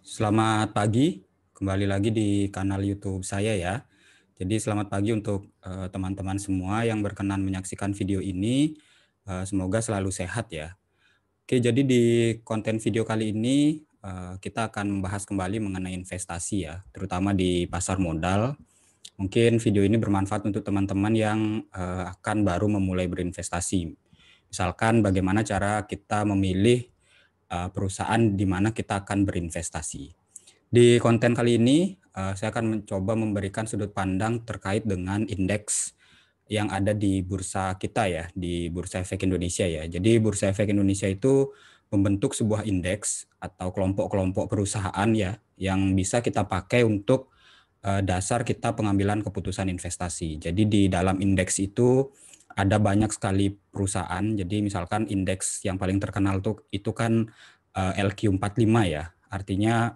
Selamat pagi, kembali lagi di kanal YouTube saya ya. Jadi selamat pagi untuk eh, teman-teman uh, semua yang berkenan menyaksikan video ini. Uh, semoga selalu sehat ya. Oke, jadi di konten video kali ini uh, kita akan membahas kembali mengenai investasi ya, terutama di pasar modal. Mungkin video ini bermanfaat untuk teman-teman yang akan baru memulai berinvestasi. Misalkan bagaimana cara kita memilih Eh, perusahaan di mana kita akan berinvestasi. Di konten kali ini, eh, saya akan mencoba memberikan sudut pandang terkait dengan indeks yang ada di bursa kita ya, di Bursa Efek Indonesia ya. Jadi Bursa Efek Indonesia itu membentuk sebuah indeks atau kelompok-kelompok perusahaan ya yang bisa kita pakai untuk eh, dasar kita pengambilan keputusan investasi. Jadi di dalam indeks itu ada banyak sekali perusahaan. Jadi misalkan indeks yang paling terkenal tuh itu kan eh, uh, LQ45 ya. Artinya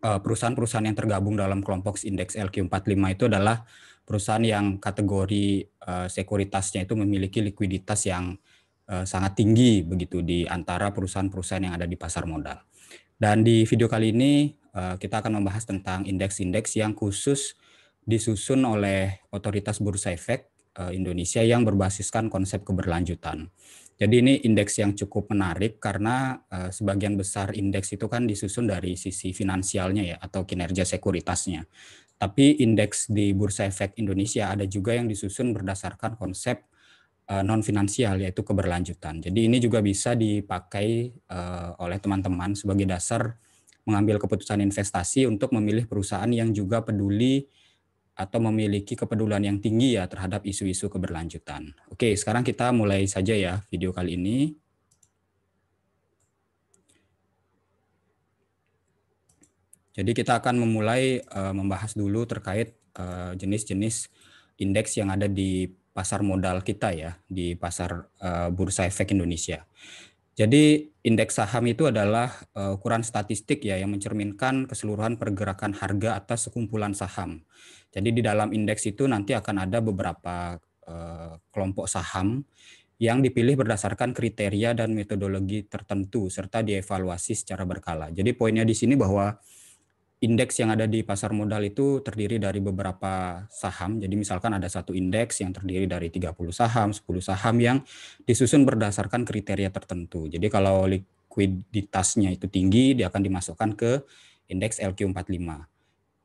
eh, perusahaan-perusahaan yang tergabung dalam kelompok indeks LQ45 itu adalah perusahaan yang kategori uh, sekuritasnya itu memiliki likuiditas yang uh, sangat tinggi begitu di antara perusahaan-perusahaan yang ada di pasar modal. Dan di video kali ini uh, kita akan membahas tentang indeks-indeks yang khusus disusun oleh otoritas bursa efek Eh, Indonesia yang berbasiskan konsep keberlanjutan. Jadi ini indeks yang cukup menarik karena eh, sebagian besar indeks itu kan disusun dari sisi finansialnya ya atau kinerja sekuritasnya. Tapi indeks di Bursa Efek Indonesia ada juga yang disusun berdasarkan konsep eh, non finansial yaitu keberlanjutan. Jadi ini juga bisa dipakai oleh teman-teman sebagai dasar mengambil keputusan investasi untuk memilih perusahaan yang juga peduli atau memiliki kepedulian yang tinggi ya terhadap isu-isu keberlanjutan. Oke, sekarang kita mulai saja ya video kali ini. Jadi kita akan memulai uh, membahas dulu terkait eh, jenis-jenis uh, indeks yang ada di pasar modal kita ya, di pasar uh, bursa efek Indonesia. Jadi indeks saham itu adalah uh, ukuran statistik ya yang mencerminkan keseluruhan pergerakan harga atas sekumpulan saham. Jadi di dalam indeks itu nanti akan ada beberapa eh, kelompok saham yang dipilih berdasarkan kriteria dan metodologi tertentu serta dievaluasi secara berkala. Jadi poinnya di sini bahwa indeks yang ada di pasar modal itu terdiri dari beberapa saham. Jadi misalkan ada satu indeks yang terdiri dari 30 saham, 10 saham yang disusun berdasarkan kriteria tertentu. Jadi kalau likuiditasnya itu tinggi, dia akan dimasukkan ke indeks LQ45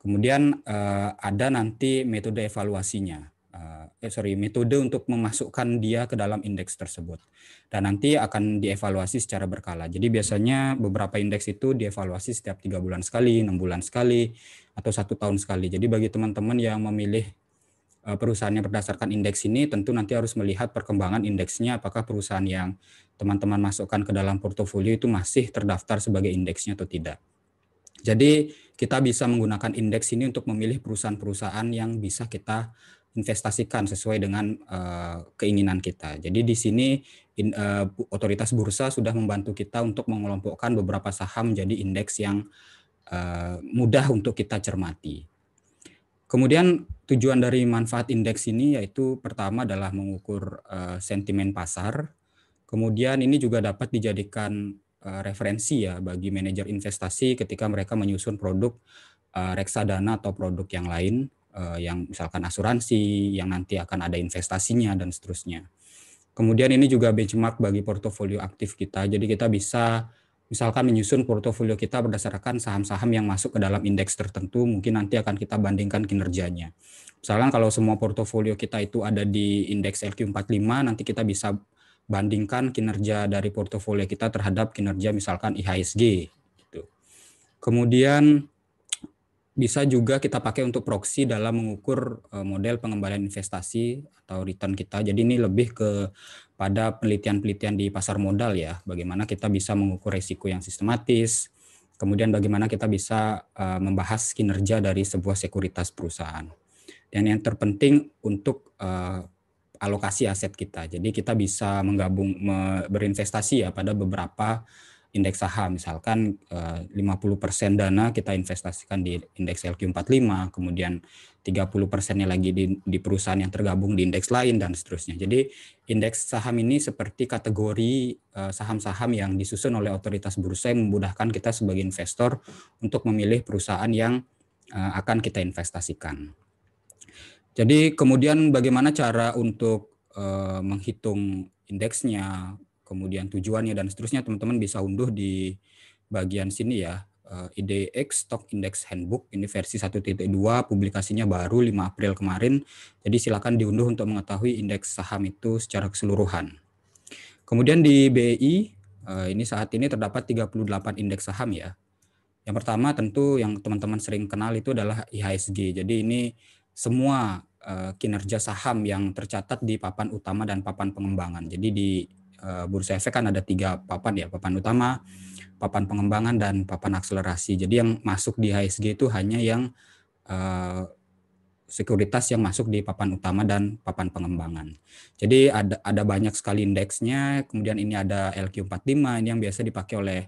Kemudian uh, ada nanti metode evaluasinya. Uh, eh, sorry, metode untuk memasukkan dia ke dalam indeks tersebut. Dan nanti akan dievaluasi secara berkala. Jadi biasanya beberapa indeks itu dievaluasi setiap tiga bulan sekali, enam bulan sekali, atau satu tahun sekali. Jadi bagi teman-teman yang memilih eh, perusahaannya berdasarkan indeks ini tentu nanti harus melihat perkembangan indeksnya apakah perusahaan yang teman-teman masukkan ke dalam portofolio itu masih terdaftar sebagai indeksnya atau tidak. Jadi kita bisa menggunakan indeks ini untuk memilih perusahaan-perusahaan yang bisa kita investasikan sesuai dengan uh, keinginan kita. Jadi di sini in, uh, otoritas bursa sudah membantu kita untuk mengelompokkan beberapa saham menjadi indeks yang uh, mudah untuk kita cermati. Kemudian tujuan dari manfaat indeks ini yaitu pertama adalah mengukur uh, sentimen pasar. Kemudian ini juga dapat dijadikan Eh, referensi ya bagi manajer investasi ketika mereka menyusun produk eh, reksadana atau produk yang lain eh, yang misalkan asuransi yang nanti akan ada investasinya dan seterusnya. Kemudian ini juga benchmark bagi portofolio aktif kita. Jadi kita bisa misalkan menyusun portofolio kita berdasarkan saham-saham yang masuk ke dalam indeks tertentu, mungkin nanti akan kita bandingkan kinerjanya. Misalkan kalau semua portofolio kita itu ada di indeks LQ45, nanti kita bisa bandingkan kinerja dari portofolio kita terhadap kinerja misalkan IHSG gitu. Kemudian bisa juga kita pakai untuk proxy dalam mengukur eh, model pengembalian investasi atau return kita. Jadi ini lebih ke pada penelitian-penelitian di pasar modal ya, bagaimana kita bisa mengukur risiko yang sistematis, kemudian bagaimana kita bisa eh, membahas kinerja dari sebuah sekuritas perusahaan. Dan yang terpenting untuk eh, alokasi aset kita. Jadi kita bisa menggabung berinvestasi ya pada beberapa indeks saham misalkan 50% eh, dana kita investasikan di indeks LQ45 kemudian 30 persennya lagi di, di perusahaan yang tergabung di indeks lain dan seterusnya jadi indeks saham ini seperti kategori eh, saham-saham yang disusun oleh otoritas bursa yang memudahkan kita sebagai investor untuk memilih perusahaan yang eh, akan kita investasikan jadi kemudian bagaimana cara untuk uh, menghitung indeksnya, kemudian tujuannya dan seterusnya teman-teman bisa unduh di bagian sini ya. Eh, IDX Stock Index Handbook ini versi 1.2 publikasinya baru 5 April kemarin. Jadi silakan diunduh untuk mengetahui indeks saham itu secara keseluruhan. Kemudian di BI eh, ini saat ini terdapat 38 indeks saham ya. Yang pertama tentu yang teman-teman sering kenal itu adalah IHSG. Jadi ini semua eh, kinerja saham yang tercatat di papan utama dan papan pengembangan. Jadi di eh, Bursa Efek kan ada tiga papan ya, papan utama, papan pengembangan, dan papan akselerasi. Jadi yang masuk di HSG itu hanya yang eh, sekuritas yang masuk di papan utama dan papan pengembangan. Jadi ada ada banyak sekali indeksnya, kemudian ini ada LQ45 ini yang biasa dipakai oleh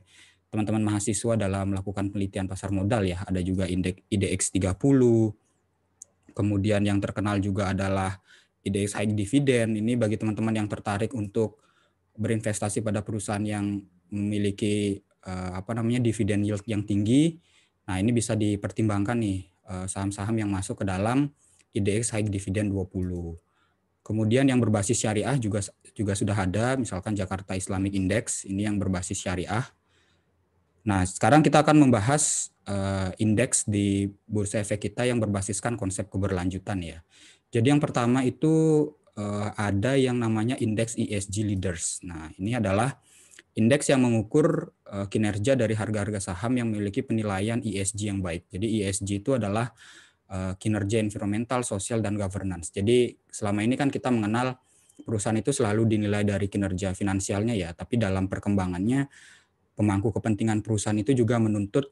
teman-teman mahasiswa dalam melakukan penelitian pasar modal ya. Ada juga indeks IDX30, Kemudian yang terkenal juga adalah IDX High Dividend. Ini bagi teman-teman yang tertarik untuk berinvestasi pada perusahaan yang memiliki uh, apa namanya dividen yield yang tinggi. Nah, ini bisa dipertimbangkan nih eh, saham-saham uh, yang masuk ke dalam IDX High Dividend 20. Kemudian yang berbasis syariah juga juga sudah ada, misalkan Jakarta Islamic Index ini yang berbasis syariah. Nah, sekarang kita akan membahas uh, indeks di bursa efek kita yang berbasiskan konsep keberlanjutan ya. Jadi yang pertama itu uh, ada yang namanya indeks ESG leaders. Nah, ini adalah indeks yang mengukur uh, kinerja dari harga-harga saham yang memiliki penilaian ESG yang baik. Jadi ESG itu adalah uh, kinerja environmental, sosial dan governance. Jadi selama ini kan kita mengenal perusahaan itu selalu dinilai dari kinerja finansialnya ya, tapi dalam perkembangannya pemangku kepentingan perusahaan itu juga menuntut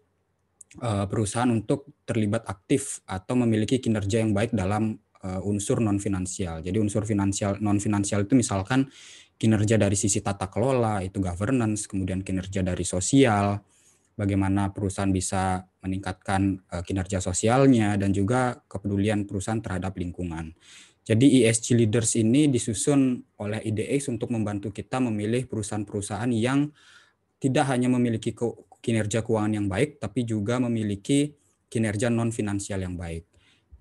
Eh, perusahaan untuk terlibat aktif atau memiliki kinerja yang baik dalam eh, unsur non finansial. Jadi unsur finansial non finansial itu misalkan kinerja dari sisi tata kelola itu governance, kemudian kinerja dari sosial, bagaimana perusahaan bisa meningkatkan eh, kinerja sosialnya dan juga kepedulian perusahaan terhadap lingkungan. Jadi ESG leaders ini disusun oleh IDX untuk membantu kita memilih perusahaan-perusahaan yang tidak hanya memiliki kinerja keuangan yang baik, tapi juga memiliki kinerja non finansial yang baik.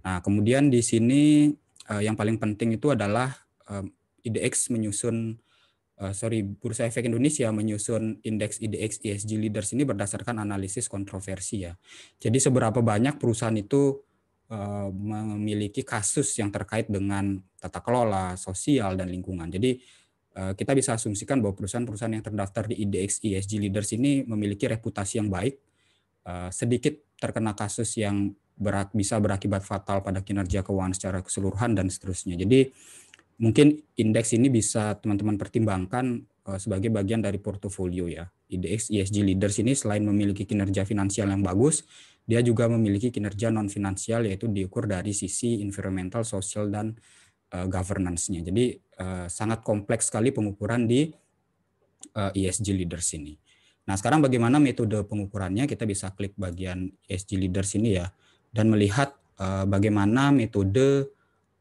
Nah, kemudian di sini eh, yang paling penting itu adalah eh, IDX menyusun eh, sorry Bursa Efek Indonesia menyusun indeks IDX ESG Leaders ini berdasarkan analisis kontroversi ya. Jadi seberapa banyak perusahaan itu memiliki kasus yang terkait dengan tata kelola, sosial dan lingkungan. Jadi Eh, kita bisa asumsikan bahwa perusahaan-perusahaan yang terdaftar di IDX ESG Leaders ini memiliki reputasi yang baik, eh, sedikit terkena kasus yang berat, bisa berakibat fatal pada kinerja keuangan secara keseluruhan dan seterusnya. Jadi mungkin indeks ini bisa teman-teman pertimbangkan eh, sebagai bagian dari portofolio ya. IDX ESG Leaders ini selain memiliki kinerja finansial yang bagus, dia juga memiliki kinerja non finansial yaitu diukur dari sisi environmental, social dan uh, governance-nya. Jadi uh, sangat kompleks sekali pengukuran di uh, eh, ESG leaders ini. Nah, sekarang bagaimana metode pengukurannya? Kita bisa klik bagian ESG leaders ini ya dan melihat uh, bagaimana metode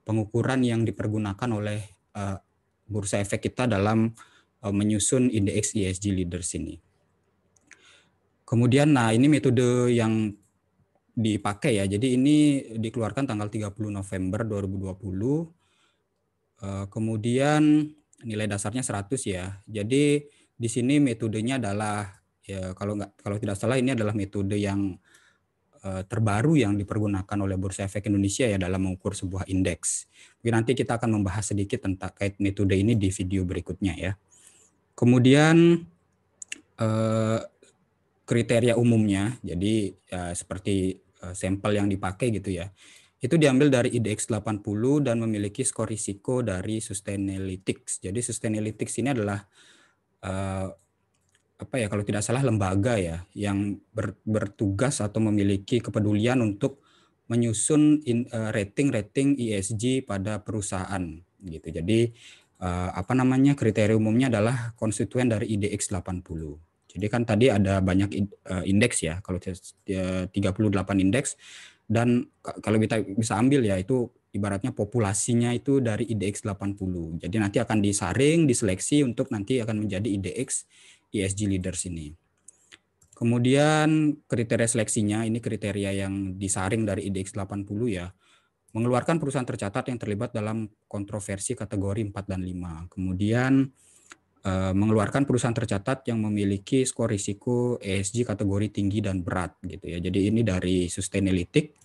pengukuran yang dipergunakan oleh uh, bursa efek kita dalam uh, menyusun indeks ESG leaders ini. Kemudian nah ini metode yang dipakai ya. Jadi ini dikeluarkan tanggal 30 November 2020 Eh, kemudian nilai dasarnya 100 ya. Jadi di sini metodenya adalah ya kalau nggak kalau tidak salah ini adalah metode yang eh, terbaru yang dipergunakan oleh Bursa Efek Indonesia ya dalam mengukur sebuah indeks. Mungkin nanti kita akan membahas sedikit tentang kait metode ini di video berikutnya ya. Kemudian eh, kriteria umumnya, jadi ya, seperti eh, sampel yang dipakai gitu ya. Itu diambil dari IDX80 dan memiliki skor risiko dari Sustainalytics. Jadi Sustainalytics ini adalah uh, apa ya kalau tidak salah lembaga ya yang ber, bertugas atau memiliki kepedulian untuk menyusun eh, rating-rating ESG pada perusahaan gitu. Jadi uh, apa namanya kriteria umumnya adalah konstituen dari IDX 80. Jadi kan tadi ada banyak indeks ya, kalau 38 indeks dan kalau kita bisa ambil ya itu ibaratnya populasinya itu dari IDX 80. Jadi nanti akan disaring, diseleksi untuk nanti akan menjadi IDX ESG leaders ini. Kemudian kriteria seleksinya ini kriteria yang disaring dari IDX 80 ya. Mengeluarkan perusahaan tercatat yang terlibat dalam kontroversi kategori 4 dan 5. Kemudian Eh, mengeluarkan perusahaan tercatat yang memiliki skor risiko ESG kategori tinggi dan berat gitu ya. Jadi ini dari Sustainalytic.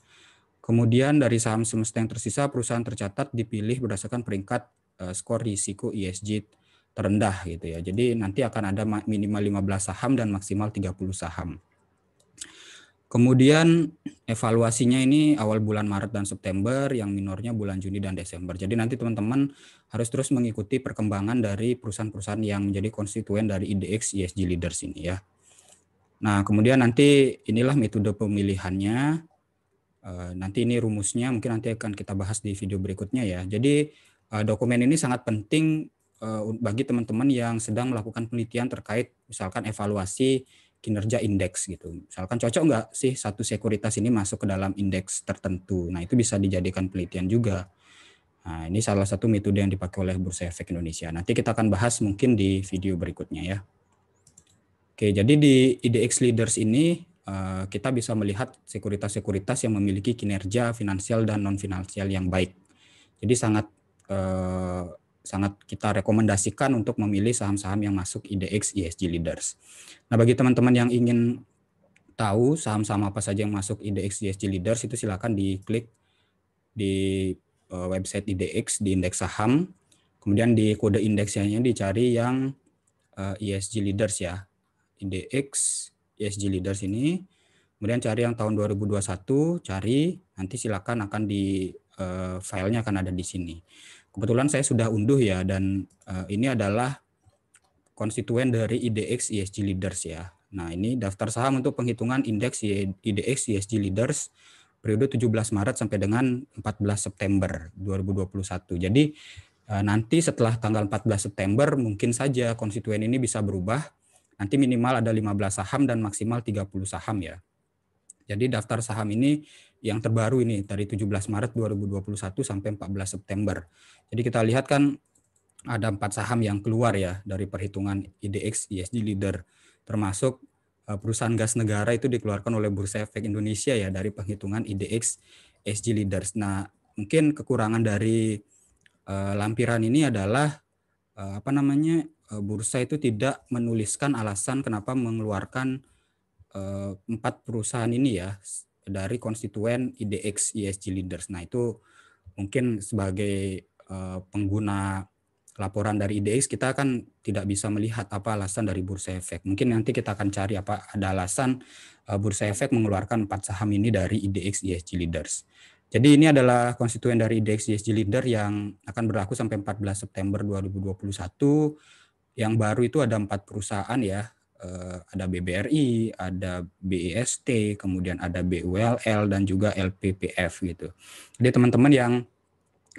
Kemudian dari saham semesta yang tersisa perusahaan tercatat dipilih berdasarkan peringkat eh, skor risiko ESG terendah gitu ya. Jadi nanti akan ada minimal 15 saham dan maksimal 30 saham. Kemudian evaluasinya ini awal bulan Maret dan September, yang minornya bulan Juni dan Desember. Jadi nanti teman-teman harus terus mengikuti perkembangan dari perusahaan-perusahaan yang menjadi konstituen dari IDX ESG Leaders ini ya. Nah, kemudian nanti inilah metode pemilihannya. Eh, nanti ini rumusnya mungkin nanti akan kita bahas di video berikutnya ya. Jadi eh, dokumen ini sangat penting eh, bagi teman-teman yang sedang melakukan penelitian terkait misalkan evaluasi kinerja indeks gitu. Misalkan cocok nggak sih satu sekuritas ini masuk ke dalam indeks tertentu. Nah itu bisa dijadikan penelitian juga. Nah, ini salah satu metode yang dipakai oleh Bursa Efek Indonesia. Nanti kita akan bahas mungkin di video berikutnya ya. Oke, jadi di IDX Leaders ini eh, kita bisa melihat sekuritas-sekuritas yang memiliki kinerja finansial dan non-finansial yang baik. Jadi sangat eh, sangat kita rekomendasikan untuk memilih saham-saham yang masuk IDX ESG Leaders. Nah, bagi teman-teman yang ingin tahu saham-saham apa saja yang masuk IDX ESG Leaders itu silakan diklik di Eh, website IDX di indeks saham. Kemudian di kode indeksnya dicari yang ESG eh, e leaders ya. IDX ESG leaders ini. Kemudian cari yang tahun 2021, cari nanti silakan akan di uh, filenya akan ada di sini. Kebetulan saya sudah unduh ya dan uh, ini adalah konstituen dari IDX ESG Leaders ya. Nah, ini daftar saham untuk penghitungan indeks IDX ESG Leaders periode 17 Maret sampai dengan 14 September 2021. Jadi eh, nanti setelah tanggal 14 September mungkin saja konstituen ini bisa berubah. Nanti minimal ada 15 saham dan maksimal 30 saham ya. Jadi daftar saham ini yang terbaru ini dari 17 Maret 2021 sampai 14 September. Jadi kita lihat kan ada empat saham yang keluar ya dari perhitungan IDX ESG Leader termasuk Eh, perusahaan gas negara itu dikeluarkan oleh Bursa Efek Indonesia ya dari penghitungan IDX SG Leaders. Nah, mungkin kekurangan dari uh, lampiran ini adalah uh, apa namanya? Uh, bursa itu tidak menuliskan alasan kenapa mengeluarkan empat perusahaan ini ya dari konstituen IDX ESG Leaders. Nah, itu mungkin sebagai pengguna laporan dari IDX kita kan tidak bisa melihat apa alasan dari bursa efek. Mungkin nanti kita akan cari apa ada alasan eh, bursa efek mengeluarkan empat saham ini dari IDX ESG Leaders. Jadi ini adalah konstituen dari IDX ESG Leader yang akan berlaku sampai 14 September 2021. Yang baru itu ada empat perusahaan ya, eh, ada BBRI, ada BEST, kemudian ada BULL dan juga LPPF gitu. Jadi teman-teman yang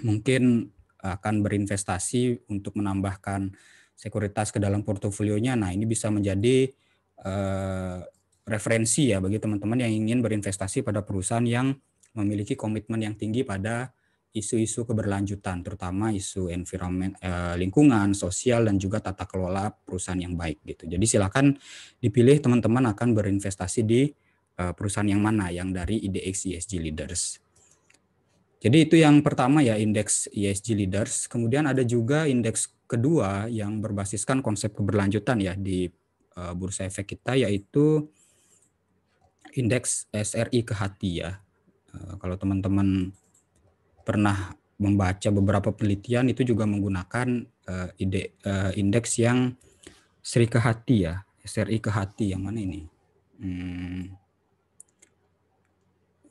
mungkin akan berinvestasi untuk menambahkan sekuritas ke dalam portofolionya. Nah, ini bisa menjadi eh, referensi ya bagi teman-teman yang ingin berinvestasi pada perusahaan yang memiliki komitmen yang tinggi pada isu-isu keberlanjutan, terutama isu environment, eh, lingkungan, sosial, dan juga tata kelola perusahaan yang baik gitu. Jadi silakan dipilih teman-teman akan berinvestasi di eh, perusahaan yang mana, yang dari IDX ESG Leaders. Jadi itu yang pertama ya indeks ESG leaders. Kemudian ada juga indeks kedua yang berbasiskan konsep keberlanjutan ya di uh, bursa efek kita yaitu indeks SRI ke hati ya. Uh, kalau teman-teman pernah membaca beberapa penelitian itu juga menggunakan uh, ide uh, indeks yang Sri ke hati ya, SRI ke hati yang mana ini? Hmm.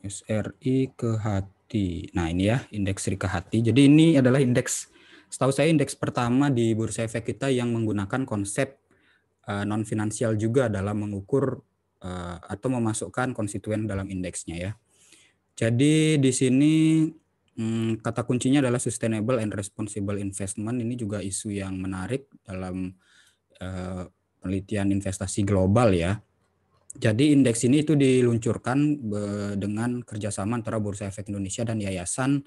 SRI ke hati hati. Nah ini ya indeks Rika hati. Jadi ini adalah indeks, setahu saya indeks pertama di Bursa Efek kita yang menggunakan konsep uh, eh, non finansial juga dalam mengukur uh, atau memasukkan konstituen dalam indeksnya ya. Jadi di sini hmm, kata kuncinya adalah sustainable and responsible investment. Ini juga isu yang menarik dalam uh, penelitian investasi global ya jadi indeks ini itu diluncurkan dengan kerjasama antara Bursa Efek Indonesia dan Yayasan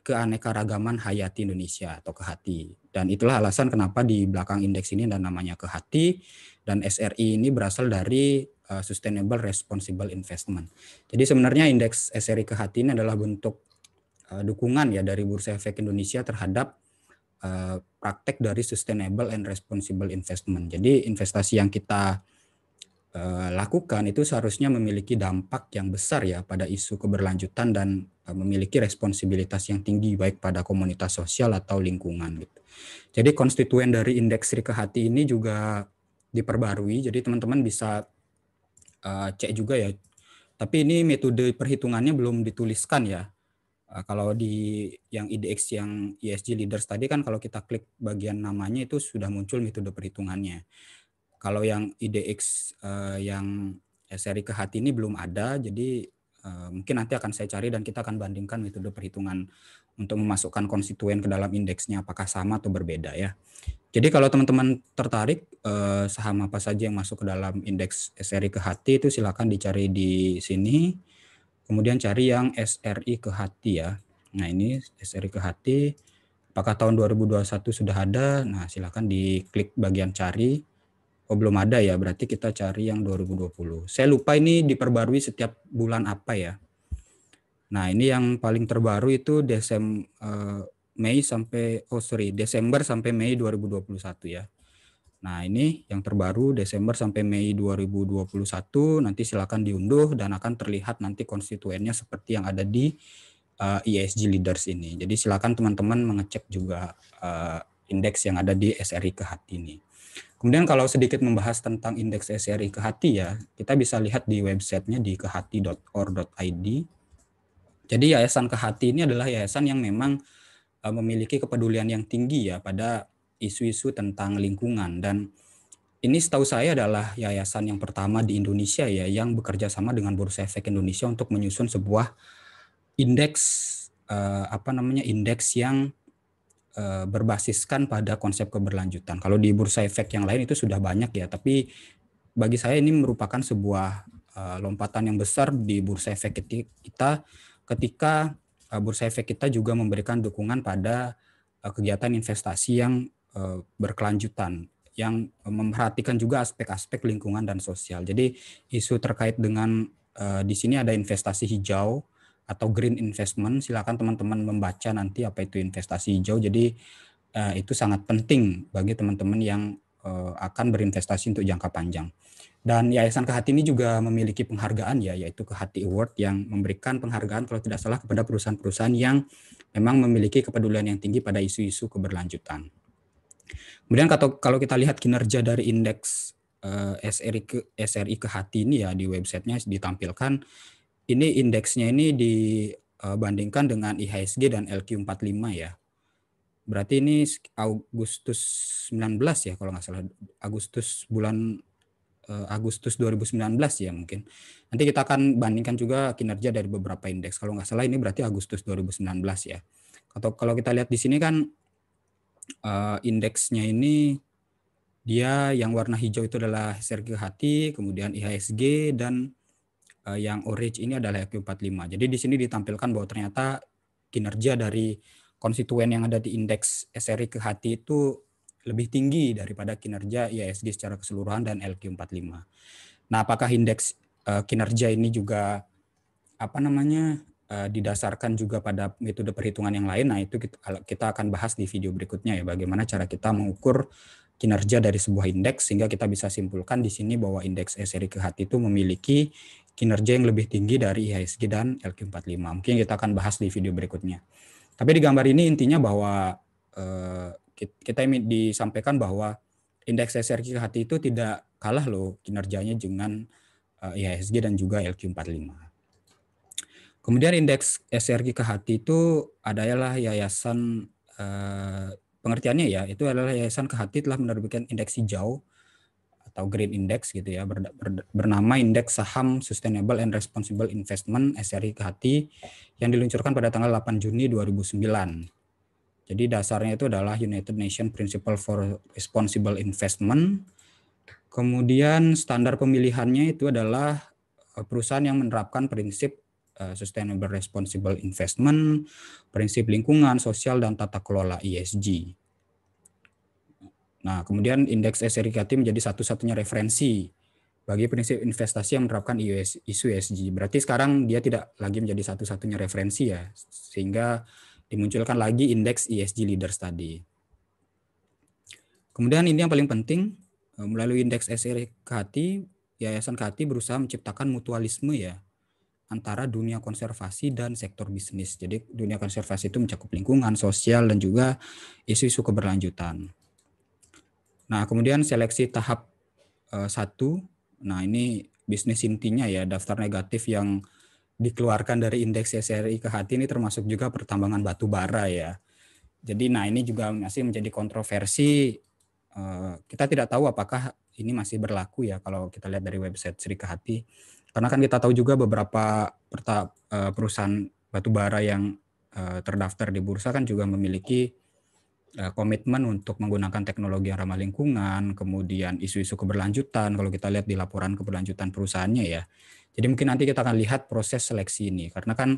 Keanekaragaman Hayati Indonesia atau Kehati. Dan itulah alasan kenapa di belakang indeks ini ada namanya Kehati dan SRI ini berasal dari e, Sustainable Responsible Investment. Jadi sebenarnya indeks SRI Kehati ini adalah bentuk e, dukungan ya dari Bursa Efek Indonesia terhadap e, praktek dari Sustainable and Responsible Investment. Jadi investasi yang kita Eh, lakukan itu seharusnya memiliki dampak yang besar ya pada isu keberlanjutan dan eh, memiliki responsibilitas yang tinggi baik pada komunitas sosial atau lingkungan gitu. Jadi konstituen dari indeks Sri Kehati ini juga diperbarui. Jadi teman-teman bisa uh, cek juga ya. Tapi ini metode perhitungannya belum dituliskan ya. Uh, kalau di yang IDX yang ESG leaders tadi kan kalau kita klik bagian namanya itu sudah muncul metode perhitungannya. Kalau yang IDX uh, eh, yang seri ke hati ini belum ada, jadi uh, mungkin nanti akan saya cari dan kita akan bandingkan metode perhitungan untuk memasukkan konstituen ke dalam indeksnya apakah sama atau berbeda ya. Jadi kalau teman-teman tertarik eh, saham apa saja yang masuk ke dalam indeks SRI ke hati itu silakan dicari di sini. Kemudian cari yang SRI ke hati ya. Nah ini SRI ke hati. Apakah tahun 2021 sudah ada? Nah silakan diklik bagian cari. Oh belum ada ya, berarti kita cari yang 2020. Saya lupa ini diperbarui setiap bulan apa ya. Nah ini yang paling terbaru itu Desember, uh, Mei sampai oh sorry Desember sampai Mei 2021 ya. Nah ini yang terbaru Desember sampai Mei 2021 nanti silakan diunduh dan akan terlihat nanti konstituennya seperti yang ada di uh, eh, ESG Leaders ini. Jadi silakan teman-teman mengecek juga uh, indeks yang ada di SRI Kehat ini. Kemudian kalau sedikit membahas tentang indeks SRI Kehati ya, kita bisa lihat di websitenya di kehati.or.id. Jadi Yayasan Kehati ini adalah yayasan yang memang e, memiliki kepedulian yang tinggi ya pada isu-isu tentang lingkungan dan ini setahu saya adalah yayasan yang pertama di Indonesia ya yang bekerja sama dengan Bursa Efek Indonesia untuk menyusun sebuah indeks e, apa namanya indeks yang Eh, berbasiskan pada konsep keberlanjutan. Kalau di bursa efek yang lain itu sudah banyak ya, tapi bagi saya ini merupakan sebuah eh, lompatan yang besar di bursa efek kita ketika eh, bursa efek kita juga memberikan dukungan pada kegiatan investasi yang berkelanjutan yang memperhatikan juga aspek-aspek lingkungan dan sosial. Jadi isu terkait dengan di sini ada investasi hijau, atau green investment silakan teman-teman membaca nanti apa itu investasi hijau jadi eh, itu sangat penting bagi teman-teman yang eh, akan berinvestasi untuk jangka panjang dan Yayasan Kehati ini juga memiliki penghargaan ya yaitu Kehati Award yang memberikan penghargaan kalau tidak salah kepada perusahaan-perusahaan yang memang memiliki kepedulian yang tinggi pada isu-isu keberlanjutan. Kemudian kalau kita lihat kinerja dari indeks eh, SRI, ke, SRI Kehati ini ya di websitenya ditampilkan ini indeksnya ini dibandingkan eh, dengan IHSG dan LQ45 ya. Berarti ini Agustus 19 ya kalau nggak salah. Agustus bulan eh, Agustus 2019 ya mungkin. Nanti kita akan bandingkan juga kinerja dari beberapa indeks. Kalau nggak salah ini berarti Agustus 2019 ya. Atau kalau kita lihat di sini kan eh, indeksnya ini dia yang warna hijau itu adalah Sergi hati, kemudian IHSG dan Eh, yang orange ini adalah EQ45. Jadi di sini ditampilkan bahwa ternyata kinerja dari konstituen yang ada di indeks SRI ke hati itu lebih tinggi daripada kinerja IASG secara keseluruhan dan LQ45. Nah, apakah indeks uh, kinerja ini juga apa namanya uh, didasarkan juga pada metode perhitungan yang lain? Nah, itu kita, kita akan bahas di video berikutnya ya bagaimana cara kita mengukur kinerja dari sebuah indeks sehingga kita bisa simpulkan di sini bahwa indeks e SRI Kehat itu memiliki kinerja yang lebih tinggi dari IHSG dan LQ45. Mungkin kita akan bahas di video berikutnya. Tapi di gambar ini intinya bahwa eh, kita disampaikan bahwa indeks e SRI Kehat itu tidak kalah loh kinerjanya dengan eh, IHSG dan juga LQ45. Kemudian indeks e SRI Kehat itu adalah yayasan eh, pengertiannya ya itu adalah Yayasan Kehati telah menerbitkan indeks hijau atau green index gitu ya bernama indeks saham sustainable and responsible investment SRI Kehati yang diluncurkan pada tanggal 8 Juni 2009. Jadi dasarnya itu adalah United Nations Principle for Responsible Investment. Kemudian standar pemilihannya itu adalah eh, perusahaan yang menerapkan prinsip Eh, sustainable Responsible Investment, prinsip lingkungan, sosial, dan tata kelola ESG. Nah, kemudian indeks SRIKT menjadi satu-satunya referensi bagi prinsip investasi yang menerapkan e isu ESG. Berarti sekarang dia tidak lagi menjadi satu-satunya referensi ya, sehingga dimunculkan lagi indeks ESG Leaders tadi. Kemudian ini yang paling penting, eh, melalui indeks SRIKT, Yayasan KATI berusaha menciptakan mutualisme ya, antara dunia konservasi dan sektor bisnis. Jadi dunia konservasi itu mencakup lingkungan, sosial, dan juga isu-isu keberlanjutan. Nah, kemudian seleksi tahap eh, satu. Nah, ini bisnis intinya ya, daftar negatif yang dikeluarkan dari indeks SRI ke hati ini termasuk juga pertambangan batu bara ya. Jadi nah ini juga masih menjadi kontroversi. Eh, kita tidak tahu apakah ini masih berlaku ya kalau kita lihat dari website Sri Kehati. Karena kan kita tahu juga beberapa eh, perusahaan batubara yang eh, terdaftar di bursa kan juga memiliki eh, komitmen untuk menggunakan teknologi yang ramah lingkungan, kemudian isu-isu keberlanjutan, kalau kita lihat di laporan keberlanjutan perusahaannya ya. Jadi mungkin nanti kita akan lihat proses seleksi ini, karena kan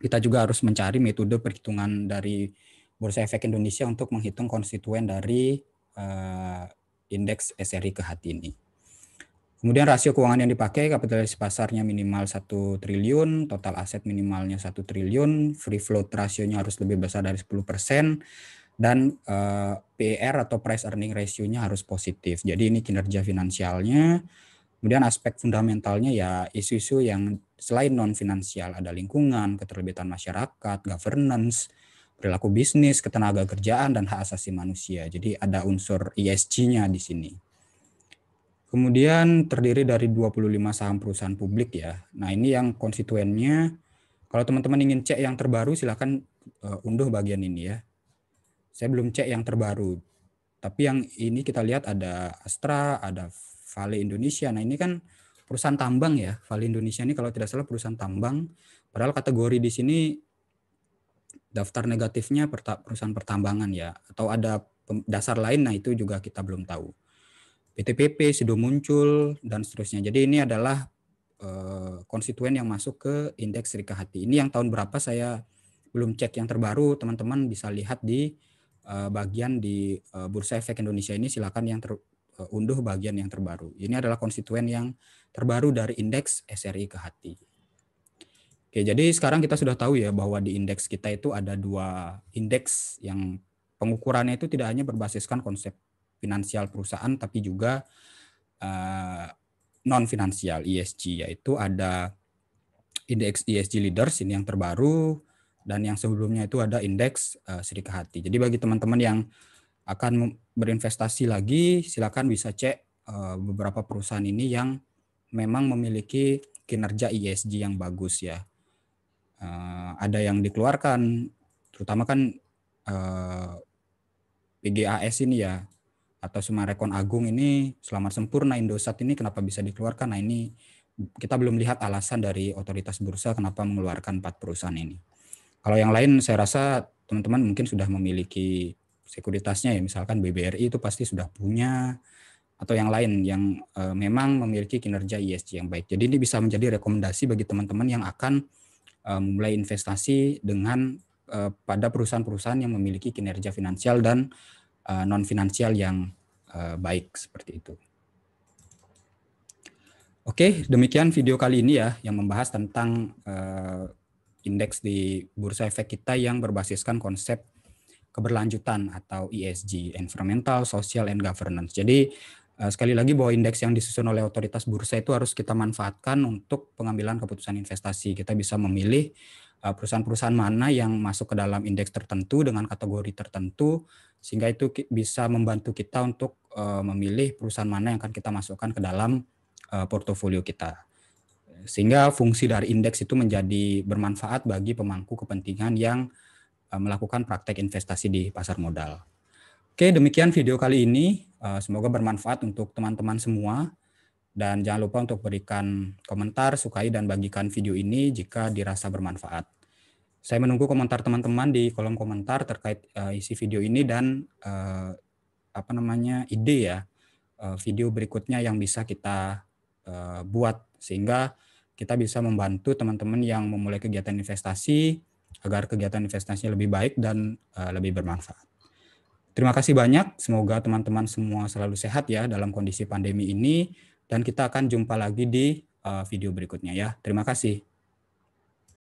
kita juga harus mencari metode perhitungan dari Bursa Efek Indonesia untuk menghitung konstituen dari uh, indeks SRI ke hati ini. Kemudian rasio keuangan yang dipakai kapitalisasi pasarnya minimal 1 triliun, total aset minimalnya 1 triliun, free float rasionya harus lebih besar dari 10 persen, dan uh, eh, PER atau price earning ratio-nya harus positif. Jadi ini kinerja finansialnya. Kemudian aspek fundamentalnya ya isu-isu yang selain non finansial ada lingkungan, keterlibatan masyarakat, governance, perilaku bisnis, ketenaga kerjaan, dan hak asasi manusia. Jadi ada unsur ESG-nya di sini. Kemudian terdiri dari 25 saham perusahaan publik ya. Nah, ini yang konstituennya. Kalau teman-teman ingin cek yang terbaru silahkan eh, unduh bagian ini ya. Saya belum cek yang terbaru. Tapi yang ini kita lihat ada Astra, ada Vale Indonesia. Nah, ini kan perusahaan tambang ya. Vale Indonesia ini kalau tidak salah perusahaan tambang. Padahal kategori di sini daftar negatifnya perusahaan pertambangan ya atau ada dasar lain nah itu juga kita belum tahu. PTPP, sudah Muncul, dan seterusnya. Jadi ini adalah eh, konstituen yang masuk ke indeks Rika Hati. Ini yang tahun berapa saya belum cek yang terbaru, teman-teman bisa lihat di eh, bagian di eh, Bursa Efek Indonesia ini silakan yang terunduh bagian yang terbaru. Ini adalah konstituen yang terbaru dari indeks SRI ke hati. Oke, jadi sekarang kita sudah tahu ya bahwa di indeks kita itu ada dua indeks yang pengukurannya itu tidak hanya berbasiskan konsep finansial perusahaan tapi juga uh, eh, non finansial ESG yaitu ada indeks ESG leaders ini yang terbaru dan yang sebelumnya itu ada indeks uh, eh, sedekah hati. Jadi bagi teman-teman yang akan berinvestasi lagi silakan bisa cek uh, beberapa perusahaan ini yang memang memiliki kinerja ESG yang bagus ya. Uh, ada yang dikeluarkan terutama kan uh, PGAS ini ya atau Sumarekon Agung ini Selamat Sempurna Indosat ini kenapa bisa dikeluarkan? Nah ini kita belum lihat alasan dari otoritas bursa kenapa mengeluarkan empat perusahaan ini. Kalau yang lain saya rasa teman-teman mungkin sudah memiliki sekuritasnya ya misalkan BBRI itu pasti sudah punya atau yang lain yang eh, memang memiliki kinerja ESG yang baik. Jadi ini bisa menjadi rekomendasi bagi teman-teman yang akan e, eh, memulai investasi dengan eh, pada perusahaan-perusahaan yang memiliki kinerja finansial dan uh, eh, non finansial yang uh, baik seperti itu. Oke, demikian video kali ini ya yang membahas tentang uh, indeks di bursa efek kita yang berbasiskan konsep keberlanjutan atau ESG (environmental, social, and governance). Jadi sekali lagi bahwa indeks yang disusun oleh otoritas bursa itu harus kita manfaatkan untuk pengambilan keputusan investasi. Kita bisa memilih perusahaan-perusahaan mana yang masuk ke dalam indeks tertentu dengan kategori tertentu sehingga itu bisa membantu kita untuk uh, memilih perusahaan mana yang akan kita masukkan ke dalam uh, portofolio kita. Sehingga fungsi dari indeks itu menjadi bermanfaat bagi pemangku kepentingan yang uh, melakukan praktek investasi di pasar modal. Oke, demikian video kali ini. Uh, semoga bermanfaat untuk teman-teman semua. Dan jangan lupa untuk berikan komentar, sukai, dan bagikan video ini jika dirasa bermanfaat. Saya menunggu komentar teman-teman di kolom komentar terkait uh, isi video ini dan uh, apa namanya ide ya uh, video berikutnya yang bisa kita uh, buat sehingga kita bisa membantu teman-teman yang memulai kegiatan investasi agar kegiatan investasinya lebih baik dan uh, lebih bermanfaat. Terima kasih banyak. Semoga teman-teman semua selalu sehat ya dalam kondisi pandemi ini dan kita akan jumpa lagi di uh, video berikutnya ya. Terima kasih.